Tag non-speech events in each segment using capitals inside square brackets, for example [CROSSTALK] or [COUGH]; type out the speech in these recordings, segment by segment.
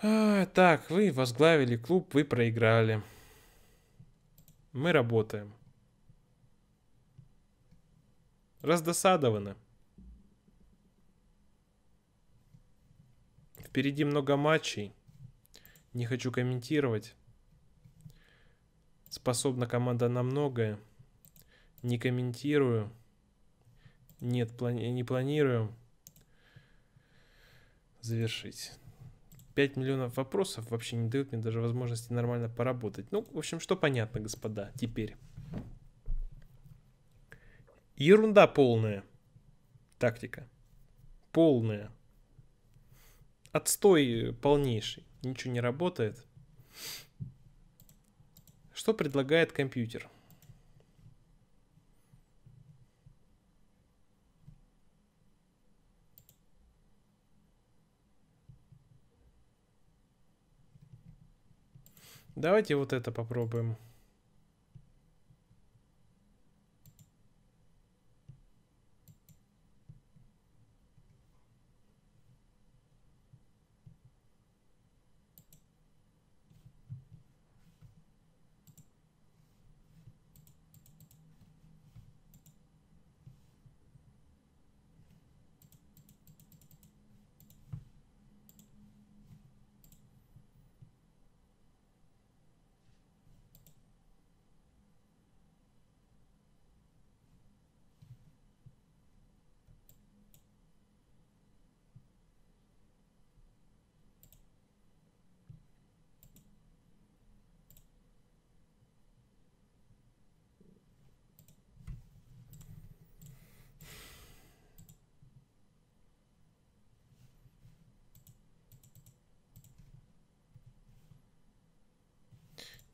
А, так, вы возглавили клуб, вы проиграли. Мы работаем. Раздосадованы. Впереди много матчей. Не хочу комментировать. Способна команда на многое. Не комментирую. Нет, плани не планирую. Завершить. 5 миллионов вопросов вообще не дают мне даже возможности нормально поработать. Ну, в общем, что понятно, господа, теперь. Ерунда полная. Тактика. Полная. Отстой полнейший. Ничего не работает. Что предлагает компьютер? Давайте вот это попробуем.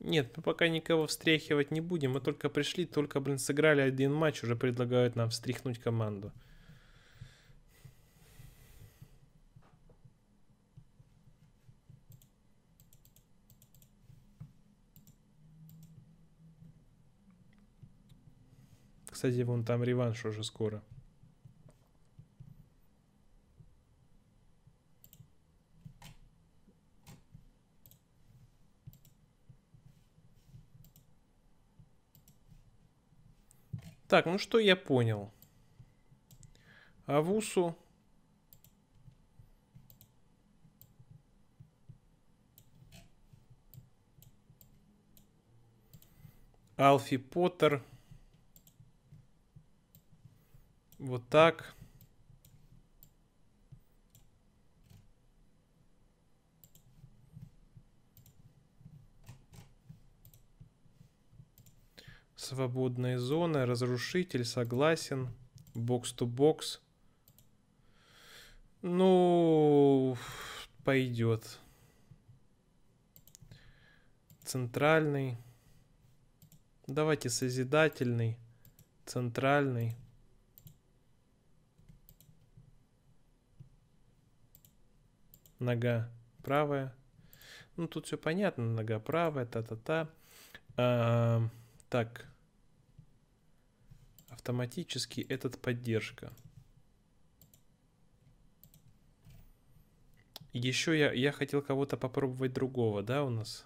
Нет, мы пока никого встряхивать не будем. Мы только пришли, только, блин, сыграли один матч, уже предлагают нам встряхнуть команду. Кстати, вон там реванш уже скоро. Так, ну что я понял. Авусу. Алфи Поттер. Вот так. свободные зоны разрушитель, согласен. Бокс-то-бокс. Ну, пойдет. Центральный. Давайте созидательный. Центральный. Нога правая. Ну, тут все понятно. Нога правая, та-та-та. А, так, автоматически этот поддержка. Еще я, я хотел кого-то попробовать другого, да, у нас?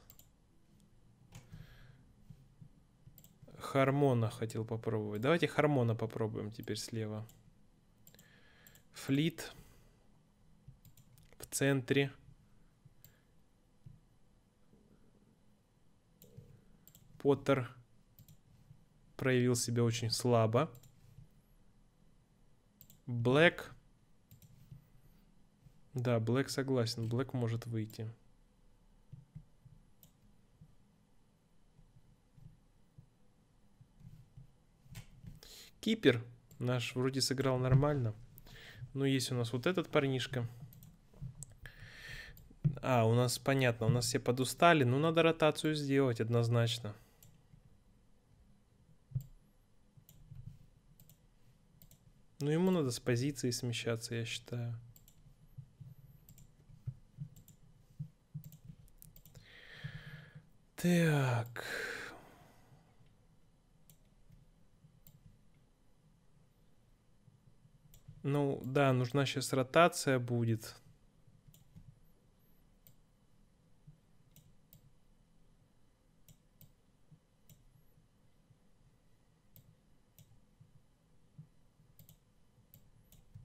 Хармона хотел попробовать. Давайте Хармона попробуем теперь слева. Флит в центре. Поттер проявил себя очень слабо. Блэк. Да, Блэк согласен. Блэк может выйти. Кипер наш вроде сыграл нормально. Но ну, есть у нас вот этот парнишка. А, у нас понятно, у нас все подустали. Ну, надо ротацию сделать однозначно. Ну, ему надо с позиции смещаться, я считаю. Так. Ну, да, нужна сейчас ротация будет.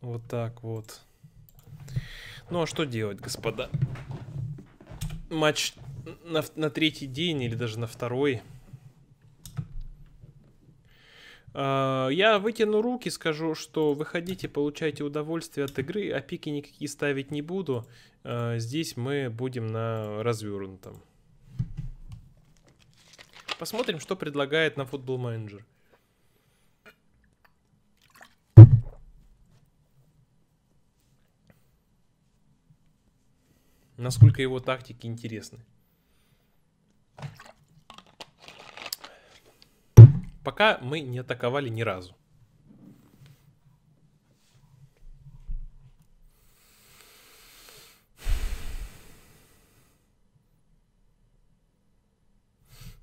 Вот так вот. Ну а что делать, господа? Матч на, на третий день или даже на второй. А, я вытяну руки, скажу, что выходите, получайте удовольствие от игры, а пики никакие ставить не буду. А, здесь мы будем на развернутом. Посмотрим, что предлагает на футбол менеджер. насколько его тактики интересны. Пока мы не атаковали ни разу.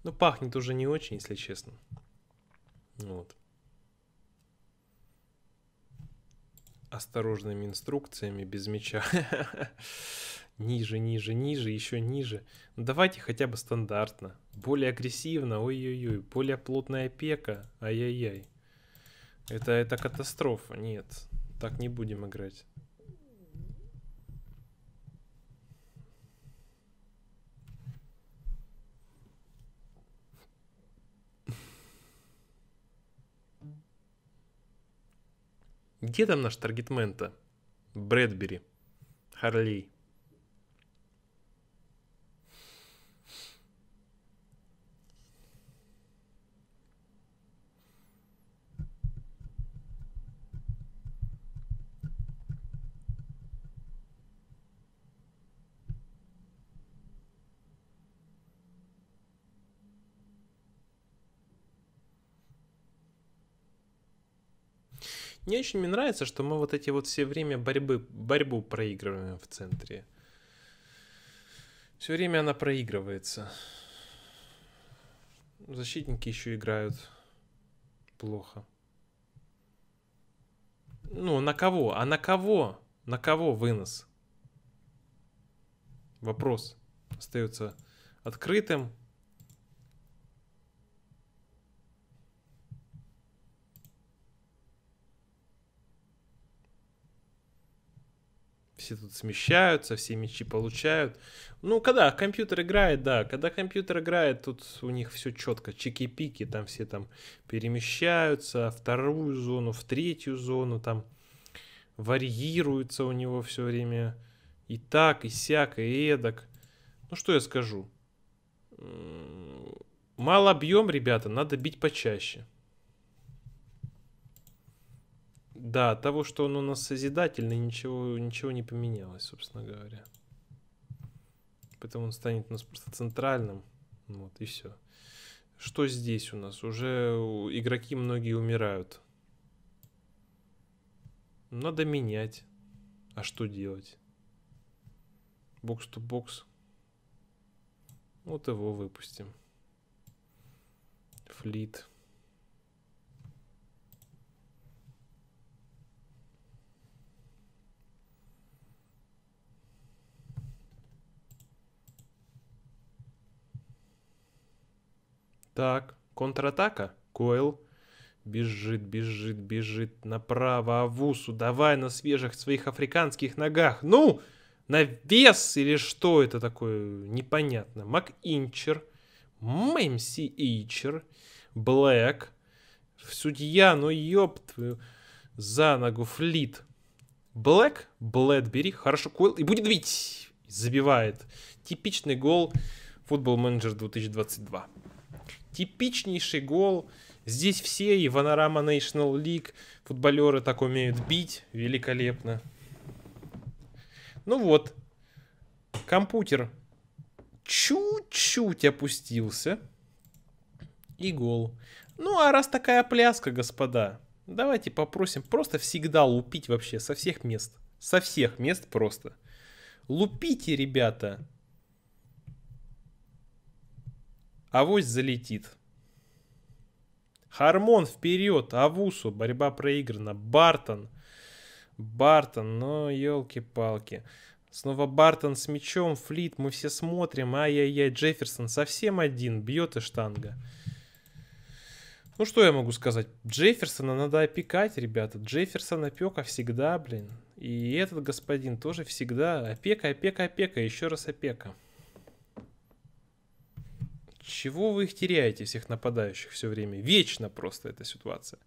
Ну, пахнет уже не очень, если честно. Ну вот. Осторожными инструкциями, без меча. [LAUGHS] Ниже, ниже, ниже, еще ниже. Ну, давайте хотя бы стандартно. Более агрессивно, ой-ой-ой. Более плотная опека, ай-яй-яй. Это, это катастрофа, нет. Так не будем играть. Где там наш таргетмен-то? Брэдбери. Харлей. Не очень мне нравится, что мы вот эти вот все время борьбы, борьбу проигрываем в центре. Все время она проигрывается. Защитники еще играют плохо. Ну, на кого? А на кого? На кого вынос? Вопрос остается открытым. все тут смещаются, все мячи получают. Ну, когда компьютер играет, да, когда компьютер играет, тут у них все четко, чики-пики, там все там перемещаются, вторую зону, в третью зону, там варьируется у него все время и так, и сяк, и эдак. Ну, что я скажу? Мало объем, ребята, надо бить почаще. Да, от того, что он у нас созидательный, ничего, ничего не поменялось, собственно говоря. Поэтому он станет у нас просто центральным. Вот, и все. Что здесь у нас? Уже игроки многие умирают. Надо менять. А что делать? Бокс-то-бокс. Вот его выпустим. Флит. Флит. Так, контратака. Койл. Бежит, бежит, бежит направо Авусу. Давай на свежих своих африканских ногах. Ну! на вес или что это такое? Непонятно. МакИнчер. Мэмси Ичер. Блэк. Судья, ну ёб твою. За ногу Флит. Блэк, Блэдбери, хорошо Койл и будет бить. Забивает. Типичный гол футбол менеджер 2022 типичнейший гол. Здесь все, и Ванорама National League, футболеры так умеют бить, великолепно. Ну вот, компьютер чуть-чуть опустился. И гол. Ну а раз такая пляска, господа, давайте попросим просто всегда лупить вообще со всех мест. Со всех мест просто. Лупите, ребята, Авось залетит. Хармон вперед, Авусу, борьба проиграна. Бартон, Бартон, ну елки-палки. Снова Бартон с мячом, Флит, мы все смотрим. Ай-яй-яй, Джефферсон совсем один, бьет и штанга. Ну что я могу сказать? Джефферсона надо опекать, ребята. Джефферсон опека всегда, блин. И этот господин тоже всегда. Опека, опека, опека, еще раз опека. Чего вы их теряете, всех нападающих все время? Вечно просто эта ситуация.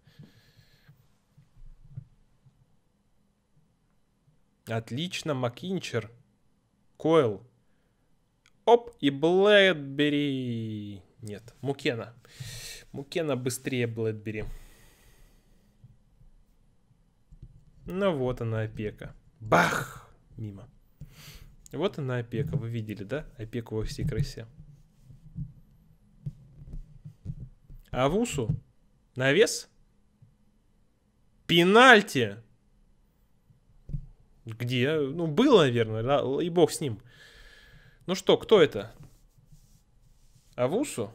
Отлично, Макинчер. Койл. Оп, и Блэдбери. Нет, Мукена. Мукена быстрее Блэдбери. Ну вот она, опека. Бах! Мимо. Вот она, опека. Вы видели, да? Опеку во всей красе. Авусу. Навес. Пенальти. Где? Ну, было, наверное, да? и бог с ним. Ну что, кто это? Авусу?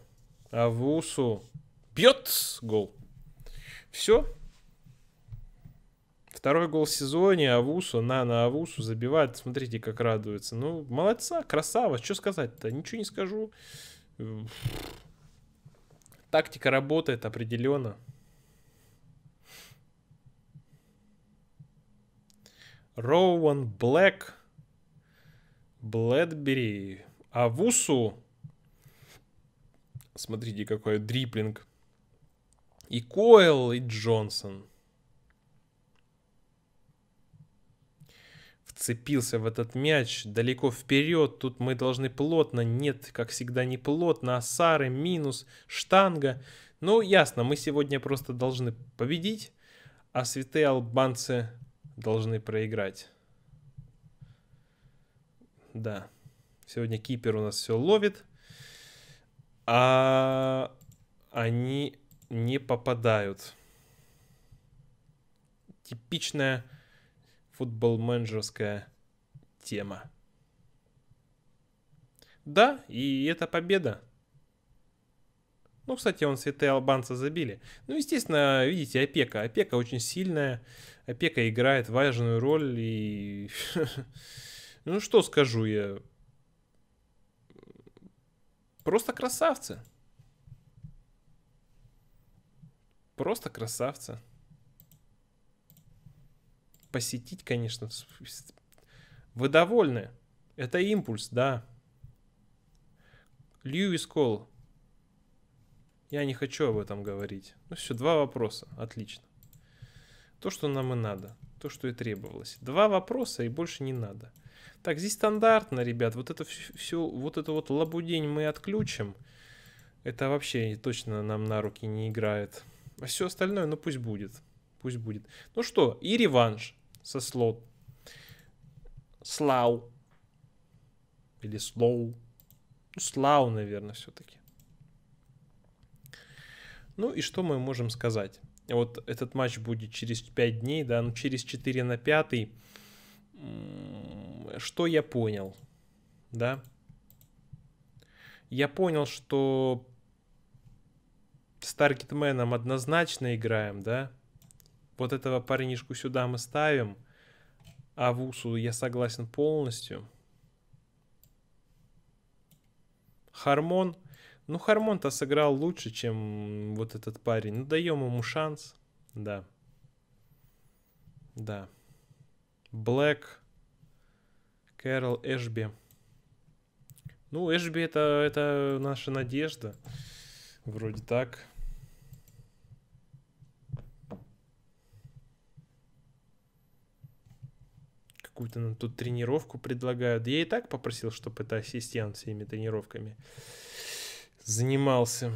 Авусу. Бьет гол. Все. Второй гол в сезоне. Авусу, на, на Авусу забивает. Смотрите, как радуется. Ну, молодца, красава. Что сказать-то? Ничего не скажу. Тактика работает определенно. Роуан Блэк, Блэдбери, Авусу. Смотрите, какой дриплинг. И Койл, и Джонсон. вцепился в этот мяч далеко вперед. Тут мы должны плотно. Нет, как всегда, не плотно. Асары, минус, штанга. Ну, ясно, мы сегодня просто должны победить, а святые албанцы должны проиграть. Да. Сегодня кипер у нас все ловит. А они не попадают. Типичная футбол-менеджерская тема. Да, и это победа. Ну, кстати, он святые албанцы забили. Ну, естественно, видите, опека. Опека очень сильная. Опека играет важную роль. И... [LAUGHS] ну, что скажу я. Просто красавцы. Просто красавцы посетить, конечно. Вы довольны. Это импульс, да. Льюис Кол. Я не хочу об этом говорить. Ну все, два вопроса. Отлично. То, что нам и надо. То, что и требовалось. Два вопроса и больше не надо. Так, здесь стандартно, ребят. Вот это все, вот это вот лабудень мы отключим. Это вообще точно нам на руки не играет. А все остальное, ну пусть будет. Пусть будет. Ну что, и реванш со слот. Слау. Или слоу. Ну, слау, наверное, все-таки. Ну и что мы можем сказать? Вот этот матч будет через 5 дней, да, ну через 4 на 5. Что я понял, да? Я понял, что с таргетменом однозначно играем, да? Вот этого парнишку сюда мы ставим. А Вусу я согласен полностью. Хармон. Ну, Хармон-то сыграл лучше, чем вот этот парень. Ну, даем ему шанс. Да. Да. Блэк. Кэрол Эшби. Ну, Эшби это, это наша надежда. Вроде так. какую-то нам ну, тут тренировку предлагают. Я и так попросил, чтобы это ассистент всеми тренировками занимался.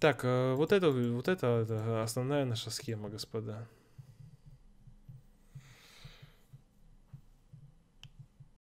Так, э, вот это, вот это, это основная наша схема, господа.